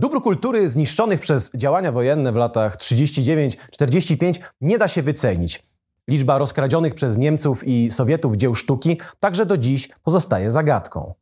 Dóbr kultury zniszczonych przez działania wojenne w latach 39-45 nie da się wycenić. Liczba rozkradzionych przez Niemców i Sowietów dzieł sztuki także do dziś pozostaje zagadką.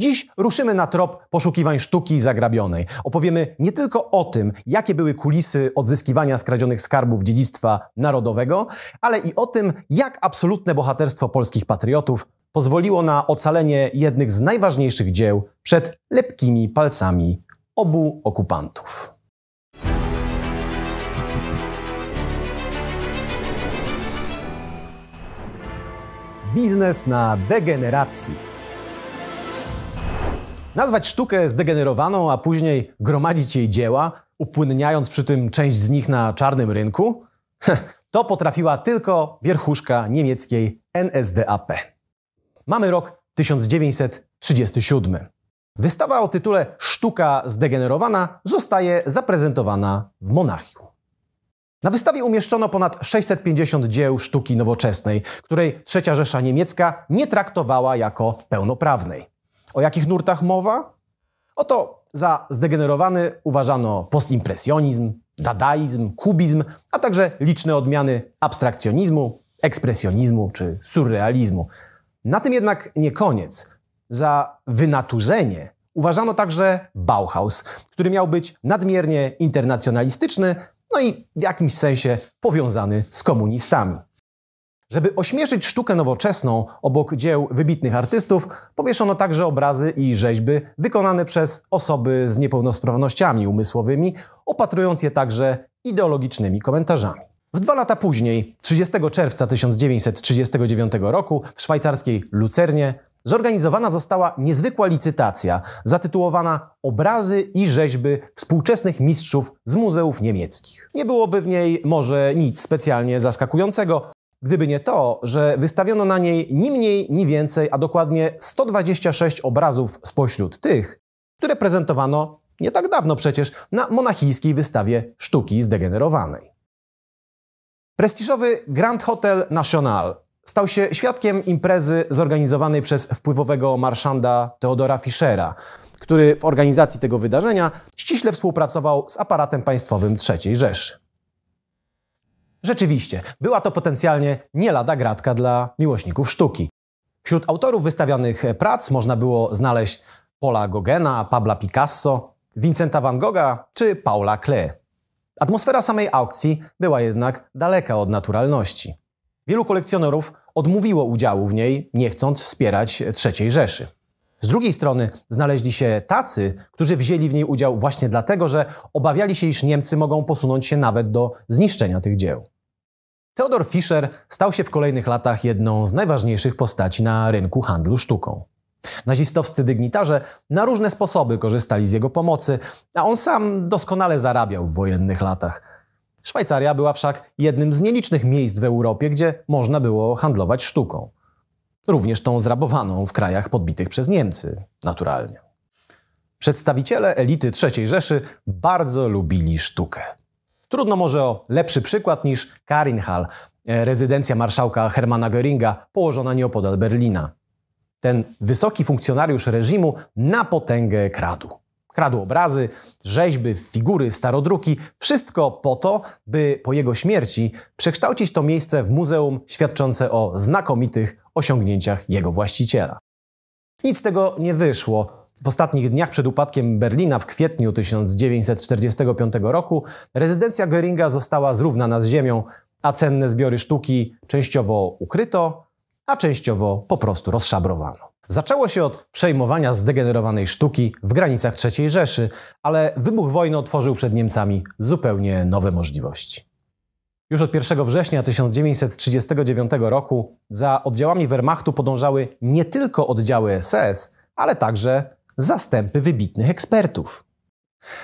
Dziś ruszymy na trop poszukiwań sztuki zagrabionej. Opowiemy nie tylko o tym, jakie były kulisy odzyskiwania skradzionych skarbów dziedzictwa narodowego, ale i o tym, jak absolutne bohaterstwo polskich patriotów pozwoliło na ocalenie jednych z najważniejszych dzieł przed lepkimi palcami obu okupantów. Biznes na degeneracji. Nazwać sztukę zdegenerowaną, a później gromadzić jej dzieła, upłynniając przy tym część z nich na czarnym rynku? To potrafiła tylko wierchuszka niemieckiej NSDAP. Mamy rok 1937. Wystawa o tytule Sztuka zdegenerowana zostaje zaprezentowana w Monachium. Na wystawie umieszczono ponad 650 dzieł sztuki nowoczesnej, której trzecia Rzesza Niemiecka nie traktowała jako pełnoprawnej. O jakich nurtach mowa? Oto za zdegenerowany uważano postimpresjonizm, dadaizm, kubizm, a także liczne odmiany abstrakcjonizmu, ekspresjonizmu czy surrealizmu. Na tym jednak nie koniec. Za wynaturzenie uważano także Bauhaus, który miał być nadmiernie internacjonalistyczny, no i w jakimś sensie powiązany z komunistami. Żeby ośmieszyć sztukę nowoczesną, obok dzieł wybitnych artystów, powieszono także obrazy i rzeźby wykonane przez osoby z niepełnosprawnościami umysłowymi, opatrując je także ideologicznymi komentarzami. W dwa lata później, 30 czerwca 1939 roku, w szwajcarskiej Lucernie, Zorganizowana została niezwykła licytacja zatytułowana Obrazy i rzeźby współczesnych mistrzów z muzeów niemieckich. Nie byłoby w niej może nic specjalnie zaskakującego, gdyby nie to, że wystawiono na niej ni mniej, ni więcej, a dokładnie 126 obrazów spośród tych, które prezentowano nie tak dawno przecież na monachijskiej wystawie sztuki zdegenerowanej. Prestiżowy Grand Hotel National Stał się świadkiem imprezy zorganizowanej przez wpływowego marszanda Teodora Fischera, który w organizacji tego wydarzenia ściśle współpracował z aparatem państwowym III Rzeszy. Rzeczywiście, była to potencjalnie nie lada gratka dla miłośników sztuki. Wśród autorów wystawianych prac można było znaleźć Paula Gogena, Pabla Picasso, Vincenta van Gogha czy Paula Klee. Atmosfera samej aukcji była jednak daleka od naturalności. Wielu kolekcjonerów odmówiło udziału w niej, nie chcąc wspierać III Rzeszy. Z drugiej strony znaleźli się tacy, którzy wzięli w niej udział właśnie dlatego, że obawiali się, iż Niemcy mogą posunąć się nawet do zniszczenia tych dzieł. Theodor Fischer stał się w kolejnych latach jedną z najważniejszych postaci na rynku handlu sztuką. Nazistowscy dygnitarze na różne sposoby korzystali z jego pomocy, a on sam doskonale zarabiał w wojennych latach. Szwajcaria była wszak jednym z nielicznych miejsc w Europie, gdzie można było handlować sztuką. Również tą zrabowaną w krajach podbitych przez Niemcy, naturalnie. Przedstawiciele elity III Rzeszy bardzo lubili sztukę. Trudno może o lepszy przykład niż Karinhal, e, rezydencja marszałka Hermana Göringa, położona nieopodal Berlina. Ten wysoki funkcjonariusz reżimu na potęgę kradł. Kradł obrazy, rzeźby, figury, starodruki wszystko po to, by po jego śmierci przekształcić to miejsce w muzeum świadczące o znakomitych osiągnięciach jego właściciela. Nic z tego nie wyszło. W ostatnich dniach przed upadkiem Berlina w kwietniu 1945 roku rezydencja Göringa została zrównana z ziemią, a cenne zbiory sztuki częściowo ukryto, a częściowo po prostu rozszabrowano. Zaczęło się od przejmowania zdegenerowanej sztuki w granicach III Rzeszy, ale wybuch wojny otworzył przed Niemcami zupełnie nowe możliwości. Już od 1 września 1939 roku za oddziałami Wehrmachtu podążały nie tylko oddziały SS, ale także zastępy wybitnych ekspertów.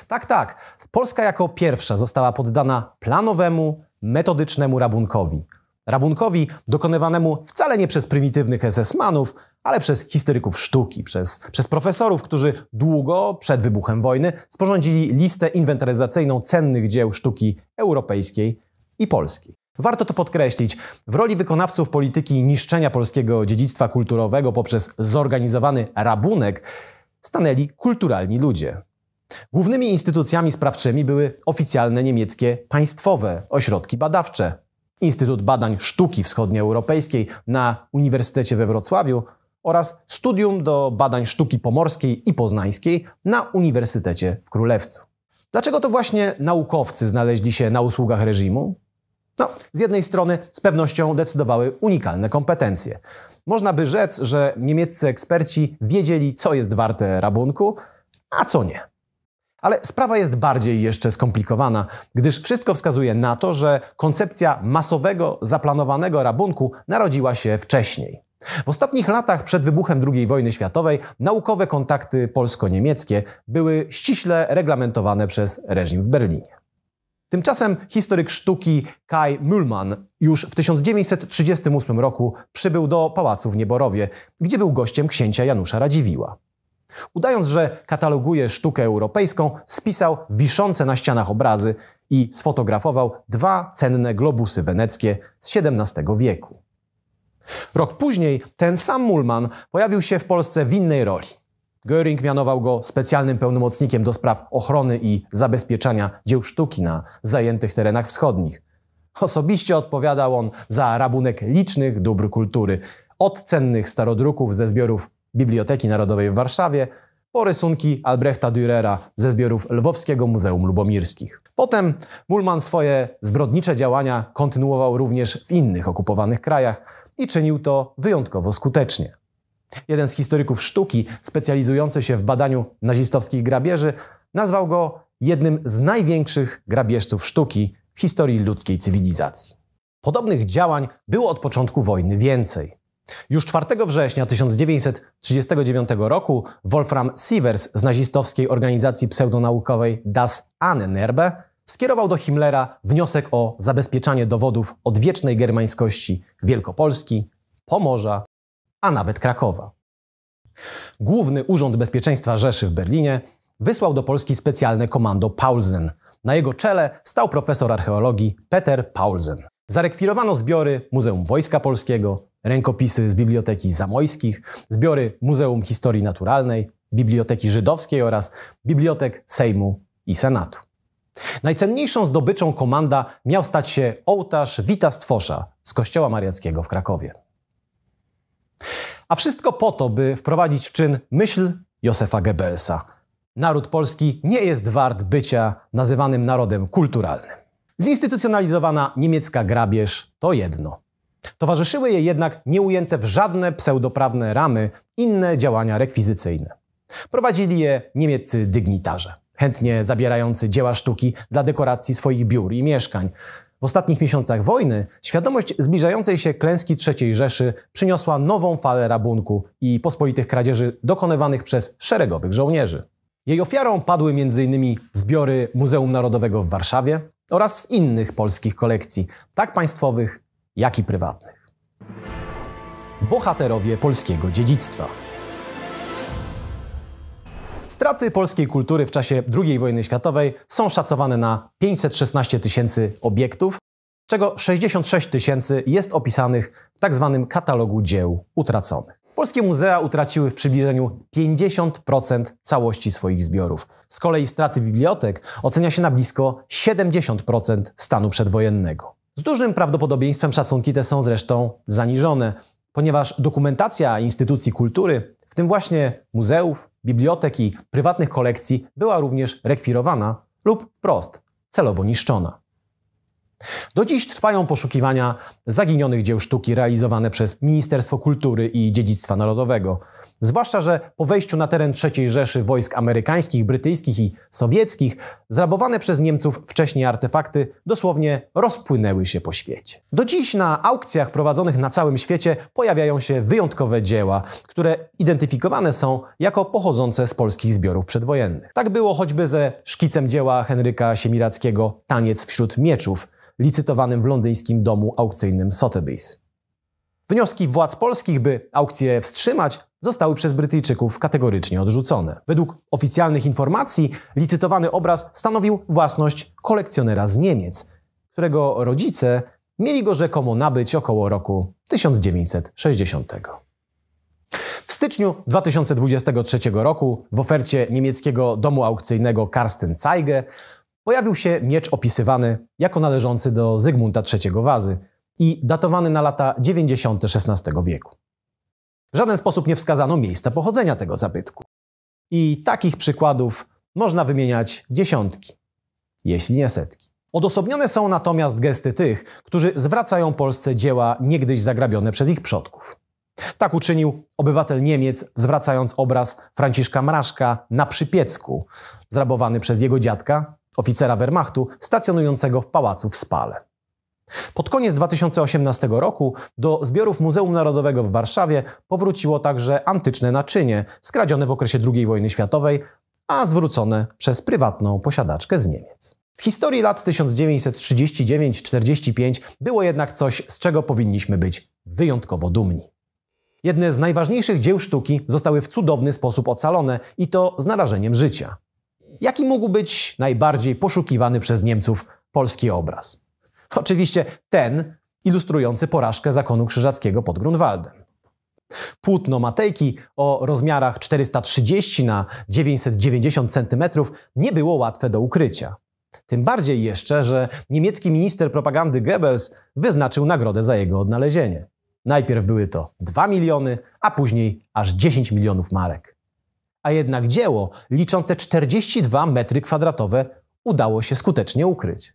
Tak, tak, Polska jako pierwsza została poddana planowemu, metodycznemu rabunkowi – Rabunkowi dokonywanemu wcale nie przez prymitywnych manów ale przez historyków sztuki, przez, przez profesorów, którzy długo przed wybuchem wojny sporządzili listę inwentaryzacyjną cennych dzieł sztuki europejskiej i polskiej. Warto to podkreślić. W roli wykonawców polityki niszczenia polskiego dziedzictwa kulturowego poprzez zorganizowany rabunek stanęli kulturalni ludzie. Głównymi instytucjami sprawczymi były oficjalne niemieckie państwowe ośrodki badawcze, Instytut Badań Sztuki Wschodnioeuropejskiej na Uniwersytecie we Wrocławiu oraz Studium do Badań Sztuki Pomorskiej i Poznańskiej na Uniwersytecie w Królewcu. Dlaczego to właśnie naukowcy znaleźli się na usługach reżimu? No, z jednej strony z pewnością decydowały unikalne kompetencje. Można by rzec, że niemieccy eksperci wiedzieli, co jest warte rabunku, a co nie. Ale sprawa jest bardziej jeszcze skomplikowana, gdyż wszystko wskazuje na to, że koncepcja masowego, zaplanowanego rabunku narodziła się wcześniej. W ostatnich latach przed wybuchem II wojny światowej naukowe kontakty polsko-niemieckie były ściśle reglamentowane przez reżim w Berlinie. Tymczasem historyk sztuki Kai Mühlmann już w 1938 roku przybył do pałacu w Nieborowie, gdzie był gościem księcia Janusza Radziwiła. Udając, że kataloguje sztukę europejską, spisał wiszące na ścianach obrazy i sfotografował dwa cenne globusy weneckie z XVII wieku. Rok później ten sam Mulman pojawił się w Polsce w innej roli. Göring mianował go specjalnym pełnomocnikiem do spraw ochrony i zabezpieczania dzieł sztuki na zajętych terenach wschodnich. Osobiście odpowiadał on za rabunek licznych dóbr kultury, od cennych starodruków ze zbiorów Biblioteki Narodowej w Warszawie po rysunki Albrechta Dürera ze zbiorów Lwowskiego Muzeum Lubomirskich. Potem Mulman swoje zbrodnicze działania kontynuował również w innych okupowanych krajach i czynił to wyjątkowo skutecznie. Jeden z historyków sztuki, specjalizujący się w badaniu nazistowskich grabieży, nazwał go jednym z największych grabieżców sztuki w historii ludzkiej cywilizacji. Podobnych działań było od początku wojny więcej. Już 4 września 1939 roku Wolfram Sievers z nazistowskiej organizacji pseudonaukowej Das Annenerbe skierował do Himmlera wniosek o zabezpieczanie dowodów odwiecznej germańskości Wielkopolski, Pomorza, a nawet Krakowa. Główny Urząd Bezpieczeństwa Rzeszy w Berlinie wysłał do Polski specjalne komando Paulsen. Na jego czele stał profesor archeologii Peter Paulsen. Zarekwirowano zbiory Muzeum Wojska Polskiego, rękopisy z Biblioteki Zamojskich, zbiory Muzeum Historii Naturalnej, Biblioteki Żydowskiej oraz Bibliotek Sejmu i Senatu. Najcenniejszą zdobyczą komanda miał stać się ołtarz Wita Stwosza z Kościoła Mariackiego w Krakowie. A wszystko po to, by wprowadzić w czyn myśl Józefa Goebbelsa. Naród polski nie jest wart bycia nazywanym narodem kulturalnym. Zinstytucjonalizowana niemiecka grabież to jedno. Towarzyszyły jej jednak nieujęte w żadne pseudoprawne ramy inne działania rekwizycyjne. Prowadzili je niemieccy dygnitarze, chętnie zabierający dzieła sztuki dla dekoracji swoich biur i mieszkań. W ostatnich miesiącach wojny świadomość zbliżającej się klęski III Rzeszy przyniosła nową falę rabunku i pospolitych kradzieży dokonywanych przez szeregowych żołnierzy. Jej ofiarą padły m.in. zbiory Muzeum Narodowego w Warszawie oraz z innych polskich kolekcji, tak państwowych, jak i prywatnych. Bohaterowie polskiego dziedzictwa. Straty polskiej kultury w czasie II wojny światowej są szacowane na 516 tysięcy obiektów, czego 66 tysięcy jest opisanych w tzw. Tak katalogu dzieł utraconych. Polskie muzea utraciły w przybliżeniu 50% całości swoich zbiorów. Z kolei straty bibliotek ocenia się na blisko 70% stanu przedwojennego. Z dużym prawdopodobieństwem szacunki te są zresztą zaniżone, ponieważ dokumentacja instytucji kultury, w tym właśnie muzeów, bibliotek i prywatnych kolekcji, była również rekwirowana lub wprost celowo niszczona. Do dziś trwają poszukiwania zaginionych dzieł sztuki realizowane przez Ministerstwo Kultury i Dziedzictwa Narodowego. Zwłaszcza, że po wejściu na teren III Rzeszy wojsk amerykańskich, brytyjskich i sowieckich, zrabowane przez Niemców wcześniej artefakty dosłownie rozpłynęły się po świecie. Do dziś na aukcjach prowadzonych na całym świecie pojawiają się wyjątkowe dzieła, które identyfikowane są jako pochodzące z polskich zbiorów przedwojennych. Tak było choćby ze szkicem dzieła Henryka Siemirackiego Taniec wśród mieczów, licytowanym w londyńskim domu aukcyjnym Sotheby's. Wnioski władz polskich, by aukcję wstrzymać, zostały przez Brytyjczyków kategorycznie odrzucone. Według oficjalnych informacji licytowany obraz stanowił własność kolekcjonera z Niemiec, którego rodzice mieli go rzekomo nabyć około roku 1960. W styczniu 2023 roku w ofercie niemieckiego domu aukcyjnego Karsten Zeige pojawił się miecz opisywany jako należący do Zygmunta III Wazy – i datowany na lata 90. XVI wieku. W żaden sposób nie wskazano miejsca pochodzenia tego zabytku. I takich przykładów można wymieniać dziesiątki, jeśli nie setki. Odosobnione są natomiast gesty tych, którzy zwracają Polsce dzieła niegdyś zagrabione przez ich przodków. Tak uczynił obywatel Niemiec, zwracając obraz Franciszka Mraszka na Przypiecku, zrabowany przez jego dziadka, oficera Wehrmachtu, stacjonującego w pałacu w Spale. Pod koniec 2018 roku do zbiorów Muzeum Narodowego w Warszawie powróciło także antyczne naczynie, skradzione w okresie II wojny światowej, a zwrócone przez prywatną posiadaczkę z Niemiec. W historii lat 1939-45 było jednak coś, z czego powinniśmy być wyjątkowo dumni. Jedne z najważniejszych dzieł sztuki zostały w cudowny sposób ocalone i to z narażeniem życia. Jaki mógł być najbardziej poszukiwany przez Niemców polski obraz? Oczywiście ten ilustrujący porażkę zakonu krzyżackiego pod Grunwaldem. Płótno Matejki o rozmiarach 430 na 990 cm nie było łatwe do ukrycia. Tym bardziej jeszcze, że niemiecki minister propagandy Goebbels wyznaczył nagrodę za jego odnalezienie. Najpierw były to 2 miliony, a później aż 10 milionów marek. A jednak dzieło liczące 42 metry kwadratowe udało się skutecznie ukryć.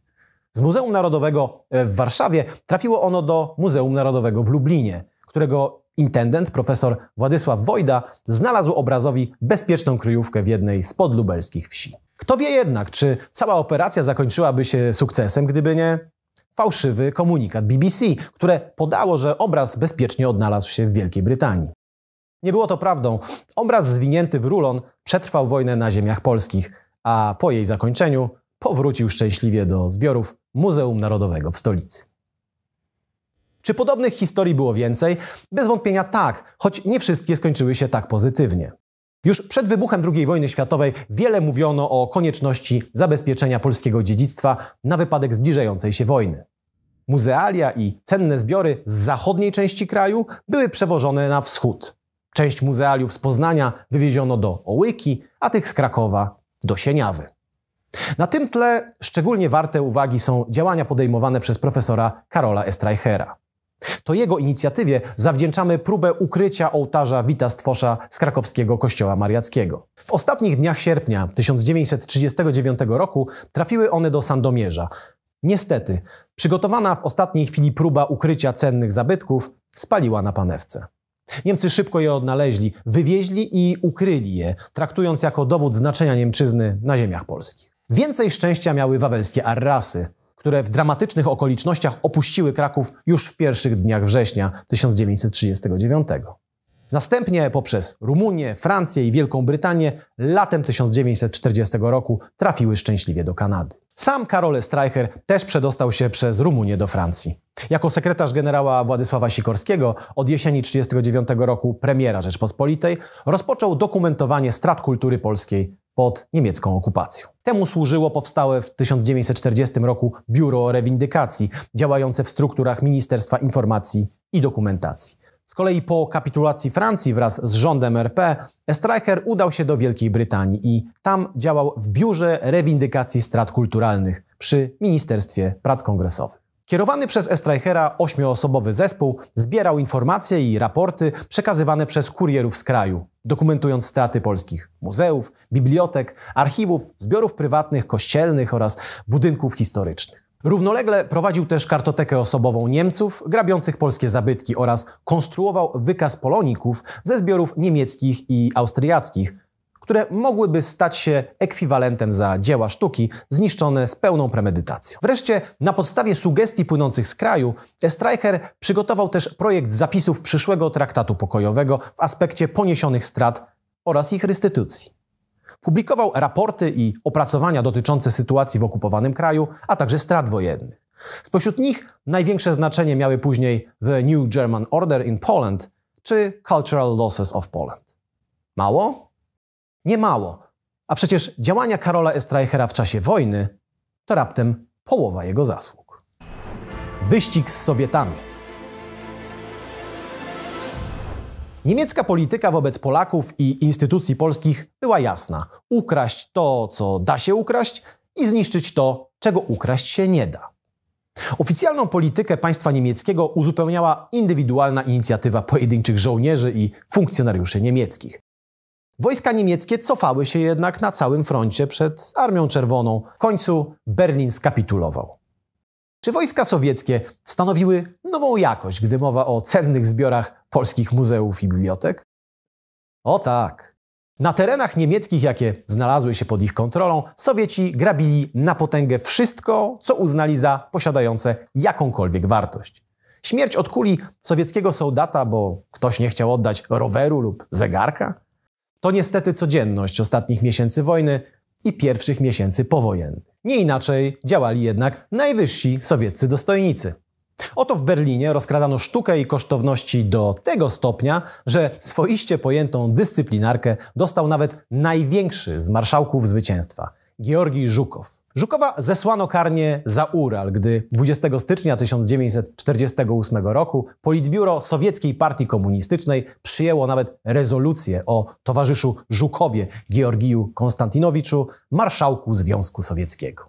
Z Muzeum Narodowego e, w Warszawie trafiło ono do Muzeum Narodowego w Lublinie, którego intendent profesor Władysław Wojda znalazł obrazowi bezpieczną kryjówkę w jednej z podlubelskich wsi. Kto wie jednak, czy cała operacja zakończyłaby się sukcesem, gdyby nie fałszywy komunikat BBC, które podało, że obraz bezpiecznie odnalazł się w Wielkiej Brytanii. Nie było to prawdą. Obraz zwinięty w rulon przetrwał wojnę na ziemiach polskich, a po jej zakończeniu powrócił szczęśliwie do zbiorów Muzeum Narodowego w stolicy. Czy podobnych historii było więcej? Bez wątpienia tak, choć nie wszystkie skończyły się tak pozytywnie. Już przed wybuchem II wojny światowej wiele mówiono o konieczności zabezpieczenia polskiego dziedzictwa na wypadek zbliżającej się wojny. Muzealia i cenne zbiory z zachodniej części kraju były przewożone na wschód. Część muzealiów z Poznania wywieziono do Ołyki, a tych z Krakowa do Sieniawy. Na tym tle szczególnie warte uwagi są działania podejmowane przez profesora Karola Estreichera. To jego inicjatywie zawdzięczamy próbę ukrycia ołtarza Wita Stwosza z krakowskiego kościoła mariackiego. W ostatnich dniach sierpnia 1939 roku trafiły one do Sandomierza. Niestety, przygotowana w ostatniej chwili próba ukrycia cennych zabytków spaliła na panewce. Niemcy szybko je odnaleźli, wywieźli i ukryli je, traktując jako dowód znaczenia Niemczyzny na ziemiach polskich. Więcej szczęścia miały wawelskie Arrasy, które w dramatycznych okolicznościach opuściły Kraków już w pierwszych dniach września 1939. Następnie poprzez Rumunię, Francję i Wielką Brytanię latem 1940 roku trafiły szczęśliwie do Kanady. Sam Karol Streicher też przedostał się przez Rumunię do Francji. Jako sekretarz generała Władysława Sikorskiego od jesieni 1939 roku premiera Rzeczpospolitej rozpoczął dokumentowanie strat kultury polskiej pod niemiecką okupacją. Temu służyło powstałe w 1940 roku Biuro Rewindykacji, działające w strukturach Ministerstwa Informacji i Dokumentacji. Z kolei po kapitulacji Francji wraz z rządem RP Streicher udał się do Wielkiej Brytanii i tam działał w Biurze Rewindykacji Strat Kulturalnych przy Ministerstwie Prac Kongresowych. Kierowany przez Estreichera ośmioosobowy zespół zbierał informacje i raporty przekazywane przez kurierów z kraju, dokumentując straty polskich muzeów, bibliotek, archiwów, zbiorów prywatnych, kościelnych oraz budynków historycznych. Równolegle prowadził też kartotekę osobową Niemców grabiących polskie zabytki oraz konstruował wykaz poloników ze zbiorów niemieckich i austriackich, które mogłyby stać się ekwiwalentem za dzieła sztuki zniszczone z pełną premedytacją. Wreszcie, na podstawie sugestii płynących z kraju, Streicher przygotował też projekt zapisów przyszłego traktatu pokojowego w aspekcie poniesionych strat oraz ich restytucji. Publikował raporty i opracowania dotyczące sytuacji w okupowanym kraju, a także strat wojennych. Spośród nich największe znaczenie miały później The New German Order in Poland czy Cultural Losses of Poland. Mało? Nie mało. A przecież działania Karola Estreichera w czasie wojny to raptem połowa jego zasług. Wyścig z Sowietami. Niemiecka polityka wobec Polaków i instytucji polskich była jasna: ukraść to, co da się ukraść, i zniszczyć to, czego ukraść się nie da. Oficjalną politykę państwa niemieckiego uzupełniała indywidualna inicjatywa pojedynczych żołnierzy i funkcjonariuszy niemieckich. Wojska niemieckie cofały się jednak na całym froncie przed Armią Czerwoną. W końcu Berlin skapitulował. Czy wojska sowieckie stanowiły nową jakość, gdy mowa o cennych zbiorach polskich muzeów i bibliotek? O tak. Na terenach niemieckich, jakie znalazły się pod ich kontrolą, Sowieci grabili na potęgę wszystko, co uznali za posiadające jakąkolwiek wartość. Śmierć od kuli sowieckiego soldata, bo ktoś nie chciał oddać roweru lub zegarka? To niestety codzienność ostatnich miesięcy wojny i pierwszych miesięcy powojennych. Nie inaczej działali jednak najwyżsi sowieccy dostojnicy. Oto w Berlinie rozkradano sztukę i kosztowności do tego stopnia, że swoiście pojętą dyscyplinarkę dostał nawet największy z marszałków zwycięstwa Georgij Żukow. Żukowa zesłano karnie za Ural, gdy 20 stycznia 1948 roku Politbiuro Sowieckiej Partii Komunistycznej przyjęło nawet rezolucję o towarzyszu Żukowie Georgiju Konstantinowiczu, marszałku Związku Sowieckiego.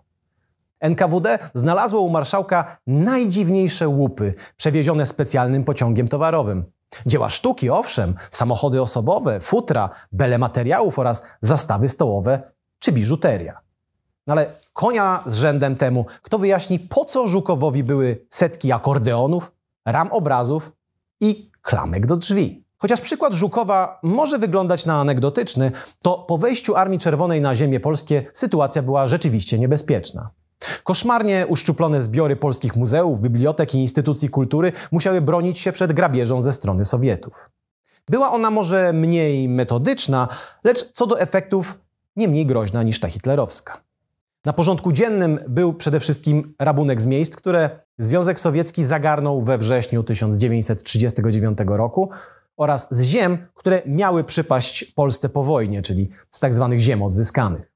NKWD znalazło u marszałka najdziwniejsze łupy przewiezione specjalnym pociągiem towarowym. Dzieła sztuki, owszem, samochody osobowe, futra, bele materiałów oraz zastawy stołowe czy biżuteria. No ale konia z rzędem temu, kto wyjaśni, po co Żukowowi były setki akordeonów, ram obrazów i klamek do drzwi. Chociaż przykład Żukowa może wyglądać na anegdotyczny, to po wejściu Armii Czerwonej na ziemię polskie sytuacja była rzeczywiście niebezpieczna. Koszmarnie uszczuplone zbiory polskich muzeów, bibliotek i instytucji kultury musiały bronić się przed grabieżą ze strony Sowietów. Była ona może mniej metodyczna, lecz co do efektów nie mniej groźna niż ta hitlerowska. Na porządku dziennym był przede wszystkim rabunek z miejsc, które Związek Sowiecki zagarnął we wrześniu 1939 roku oraz z ziem, które miały przypaść Polsce po wojnie, czyli z tak zwanych ziem odzyskanych.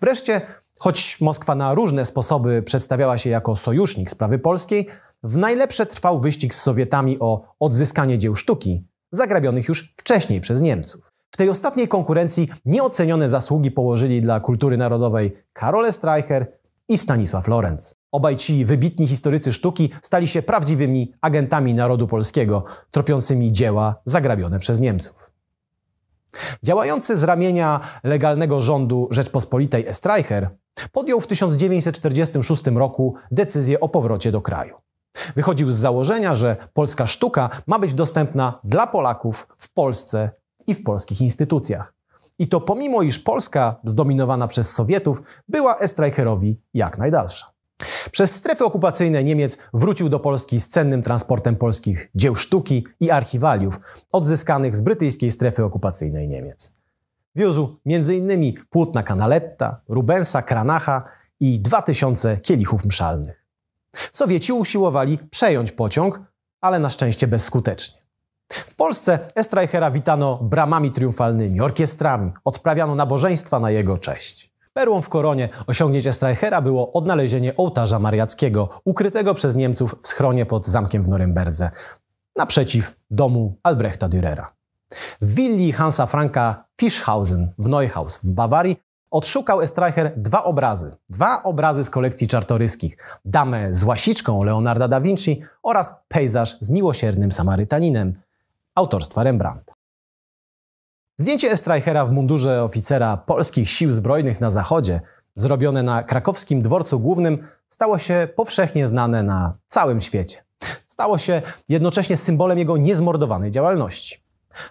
Wreszcie, choć Moskwa na różne sposoby przedstawiała się jako sojusznik sprawy polskiej, w najlepsze trwał wyścig z Sowietami o odzyskanie dzieł sztuki, zagrabionych już wcześniej przez Niemców. W tej ostatniej konkurencji nieocenione zasługi położyli dla kultury narodowej Karol Streicher i Stanisław Lorenz. Obaj ci wybitni historycy sztuki stali się prawdziwymi agentami narodu polskiego, tropiącymi dzieła zagrabione przez Niemców. Działający z ramienia legalnego rządu Rzeczpospolitej Streicher podjął w 1946 roku decyzję o powrocie do kraju. Wychodził z założenia, że polska sztuka ma być dostępna dla Polaków w Polsce i w polskich instytucjach. I to pomimo, iż Polska, zdominowana przez Sowietów, była Estreicherowi jak najdalsza. Przez strefy okupacyjne Niemiec wrócił do Polski z cennym transportem polskich dzieł sztuki i archiwaliów odzyskanych z brytyjskiej strefy okupacyjnej Niemiec. Wiózł m.in. płótna Canaletta, Rubensa, Kranacha i 2000 kielichów mszalnych. Sowieci usiłowali przejąć pociąg, ale na szczęście bezskutecznie. W Polsce Estreichera witano bramami triumfalnymi, orkiestrami, odprawiano nabożeństwa na jego cześć. Perłą w koronie osiągnięć Estreichera było odnalezienie ołtarza mariackiego, ukrytego przez Niemców w schronie pod zamkiem w Norymberdze, naprzeciw domu Albrechta Dürera. W willi Hansa Franka Fischhausen w Neuhaus w Bawarii odszukał Estreicher dwa obrazy. Dwa obrazy z kolekcji czartoryskich. Damę z łasiczką Leonarda da Vinci oraz pejzaż z miłosiernym Samarytaninem autorstwa Rembrandta. Zdjęcie Streichera w mundurze oficera polskich sił zbrojnych na zachodzie, zrobione na krakowskim dworcu głównym, stało się powszechnie znane na całym świecie. Stało się jednocześnie symbolem jego niezmordowanej działalności.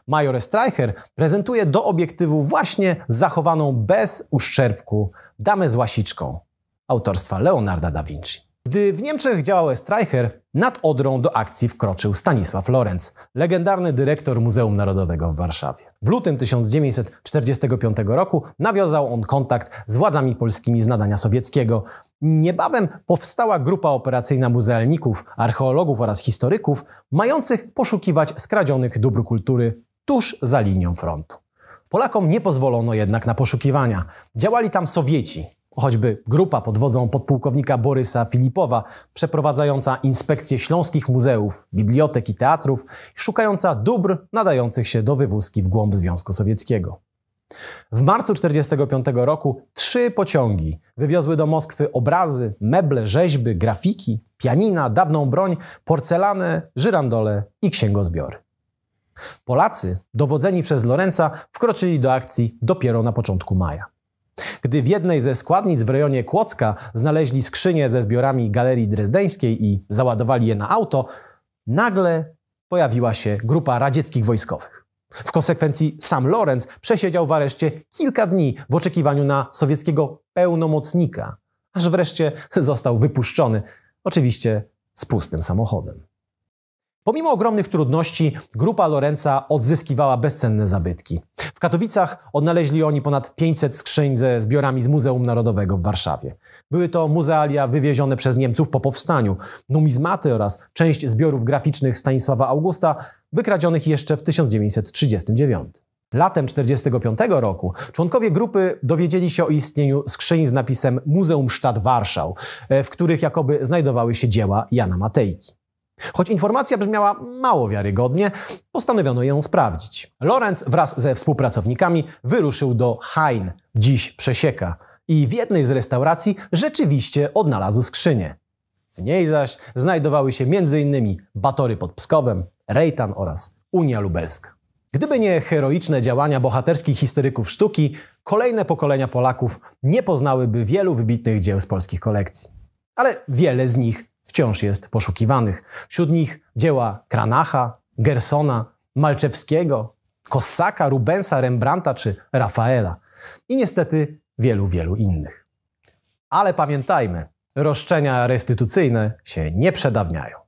Major Streicher prezentuje do obiektywu właśnie zachowaną bez uszczerbku damę z łasiczką autorstwa Leonarda da Vinci. Gdy w Niemczech działał Streicher, nad Odrą do akcji wkroczył Stanisław Lorenz, legendarny dyrektor Muzeum Narodowego w Warszawie. W lutym 1945 roku nawiązał on kontakt z władzami polskimi z nadania sowieckiego. Niebawem powstała grupa operacyjna muzealników, archeologów oraz historyków, mających poszukiwać skradzionych dóbr kultury tuż za linią frontu. Polakom nie pozwolono jednak na poszukiwania. Działali tam Sowieci, choćby grupa pod wodzą podpułkownika Borysa Filipowa, przeprowadzająca inspekcję śląskich muzeów, bibliotek i teatrów, szukająca dóbr nadających się do wywózki w głąb Związku Sowieckiego. W marcu 1945 roku trzy pociągi wywiozły do Moskwy obrazy, meble, rzeźby, grafiki, pianina, dawną broń, porcelanę, żyrandole i księgozbiory. Polacy, dowodzeni przez Lorenza, wkroczyli do akcji dopiero na początku maja. Gdy w jednej ze składnic w rejonie Kłodzka znaleźli skrzynie ze zbiorami galerii drezdeńskiej i załadowali je na auto, nagle pojawiła się grupa radzieckich wojskowych. W konsekwencji sam Lorenz przesiedział w areszcie kilka dni w oczekiwaniu na sowieckiego pełnomocnika, aż wreszcie został wypuszczony, oczywiście z pustym samochodem. Pomimo ogromnych trudności, grupa Lorenza odzyskiwała bezcenne zabytki. W Katowicach odnaleźli oni ponad 500 skrzyń ze zbiorami z Muzeum Narodowego w Warszawie. Były to muzealia wywiezione przez Niemców po powstaniu, numizmaty oraz część zbiorów graficznych Stanisława Augusta, wykradzionych jeszcze w 1939. Latem 1945 roku członkowie grupy dowiedzieli się o istnieniu skrzyń z napisem Muzeum Sztat Warszaw, e, w których jakoby znajdowały się dzieła Jana Matejki. Choć informacja brzmiała mało wiarygodnie, postanowiono ją sprawdzić. Lorenz wraz ze współpracownikami wyruszył do Hain, dziś Przesieka, i w jednej z restauracji rzeczywiście odnalazł skrzynię. W niej zaś znajdowały się m.in. Batory pod Pskowem, Rejtan oraz Unia Lubelska. Gdyby nie heroiczne działania bohaterskich historyków sztuki, kolejne pokolenia Polaków nie poznałyby wielu wybitnych dzieł z polskich kolekcji. Ale wiele z nich wciąż jest poszukiwanych. Wśród nich dzieła Kranacha, Gersona, Malczewskiego, Kossaka, Rubensa, Rembrandta czy Rafaela. I niestety wielu, wielu innych. Ale pamiętajmy, roszczenia restytucyjne się nie przedawniają.